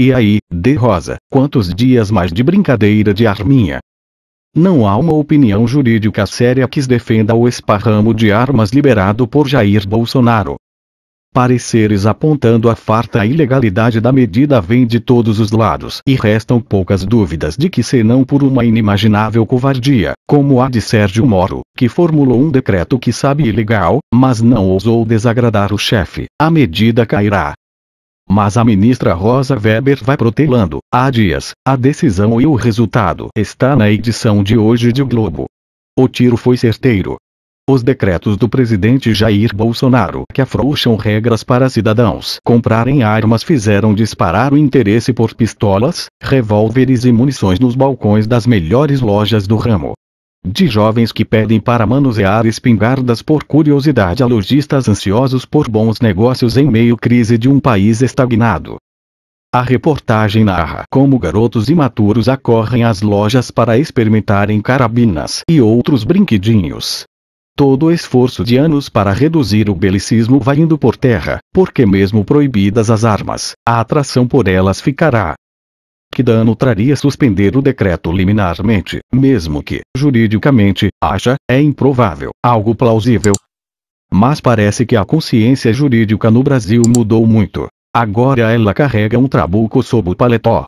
E aí, de Rosa, quantos dias mais de brincadeira de arminha? Não há uma opinião jurídica séria que defenda o esparramo de armas liberado por Jair Bolsonaro. Pareceres apontando a farta ilegalidade da medida vêm de todos os lados e restam poucas dúvidas de que senão por uma inimaginável covardia, como a de Sérgio Moro, que formulou um decreto que sabe ilegal, mas não ousou desagradar o chefe, a medida cairá. Mas a ministra Rosa Weber vai protelando, há dias, a decisão e o resultado está na edição de hoje de o Globo. O tiro foi certeiro. Os decretos do presidente Jair Bolsonaro que afrouxam regras para cidadãos comprarem armas fizeram disparar o interesse por pistolas, revólveres e munições nos balcões das melhores lojas do ramo de jovens que pedem para manusear espingardas por curiosidade a lojistas ansiosos por bons negócios em meio crise de um país estagnado. A reportagem narra como garotos imaturos acorrem às lojas para experimentarem carabinas e outros brinquedinhos. Todo o esforço de anos para reduzir o belicismo vai indo por terra, porque mesmo proibidas as armas, a atração por elas ficará que dano traria suspender o decreto liminarmente, mesmo que, juridicamente, haja, é improvável, algo plausível. Mas parece que a consciência jurídica no Brasil mudou muito. Agora ela carrega um trabuco sob o paletó,